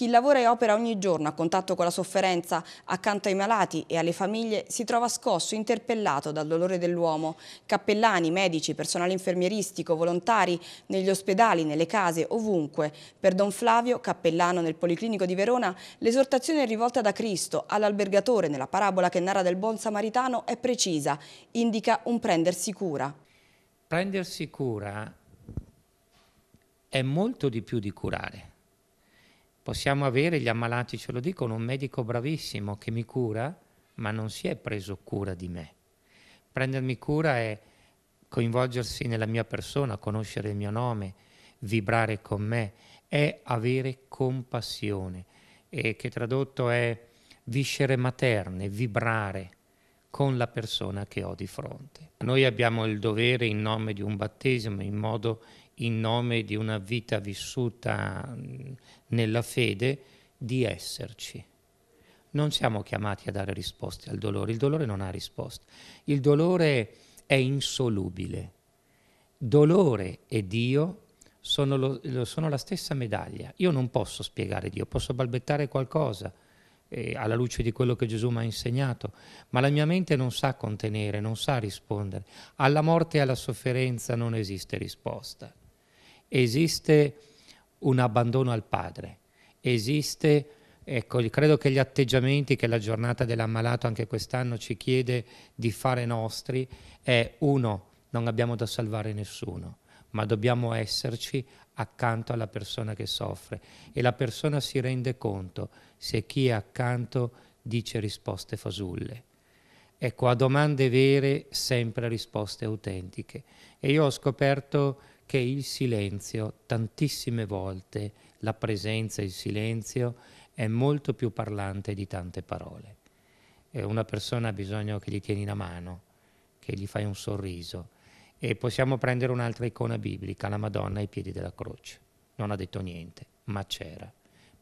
Chi lavora e opera ogni giorno a contatto con la sofferenza, accanto ai malati e alle famiglie, si trova scosso, interpellato dal dolore dell'uomo. Cappellani, medici, personale infermieristico, volontari, negli ospedali, nelle case, ovunque. Per Don Flavio, cappellano nel Policlinico di Verona, l'esortazione rivolta da Cristo all'albergatore nella parabola che narra del buon samaritano è precisa, indica un prendersi cura. Prendersi cura è molto di più di curare Possiamo avere, gli ammalati ce lo dicono, un medico bravissimo che mi cura, ma non si è preso cura di me. Prendermi cura è coinvolgersi nella mia persona, conoscere il mio nome, vibrare con me, è avere compassione, e che tradotto è viscere materne, vibrare con la persona che ho di fronte. Noi abbiamo il dovere in nome di un battesimo, in modo in nome di una vita vissuta nella fede, di esserci. Non siamo chiamati a dare risposte al dolore, il dolore non ha risposte, il dolore è insolubile. Dolore e Dio sono, lo, sono la stessa medaglia. Io non posso spiegare Dio, posso balbettare qualcosa, eh, alla luce di quello che Gesù mi ha insegnato, ma la mia mente non sa contenere, non sa rispondere. Alla morte e alla sofferenza non esiste risposta esiste un abbandono al padre, esiste, ecco, credo che gli atteggiamenti che la giornata dell'ammalato anche quest'anno ci chiede di fare nostri è uno, non abbiamo da salvare nessuno, ma dobbiamo esserci accanto alla persona che soffre e la persona si rende conto se chi è accanto dice risposte fasulle. Ecco, a domande vere sempre risposte autentiche. E io ho scoperto che il silenzio, tantissime volte, la presenza, il silenzio, è molto più parlante di tante parole. Eh, una persona ha bisogno che gli tieni la mano, che gli fai un sorriso. E possiamo prendere un'altra icona biblica, la Madonna ai piedi della croce. Non ha detto niente, ma c'era.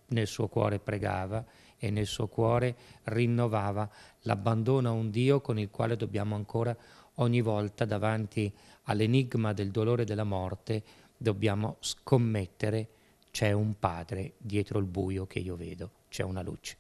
Nel suo cuore pregava e nel suo cuore rinnovava l'abbandono a un Dio con il quale dobbiamo ancora ogni volta davanti all'enigma del dolore della morte dobbiamo scommettere c'è un padre dietro il buio che io vedo, c'è una luce.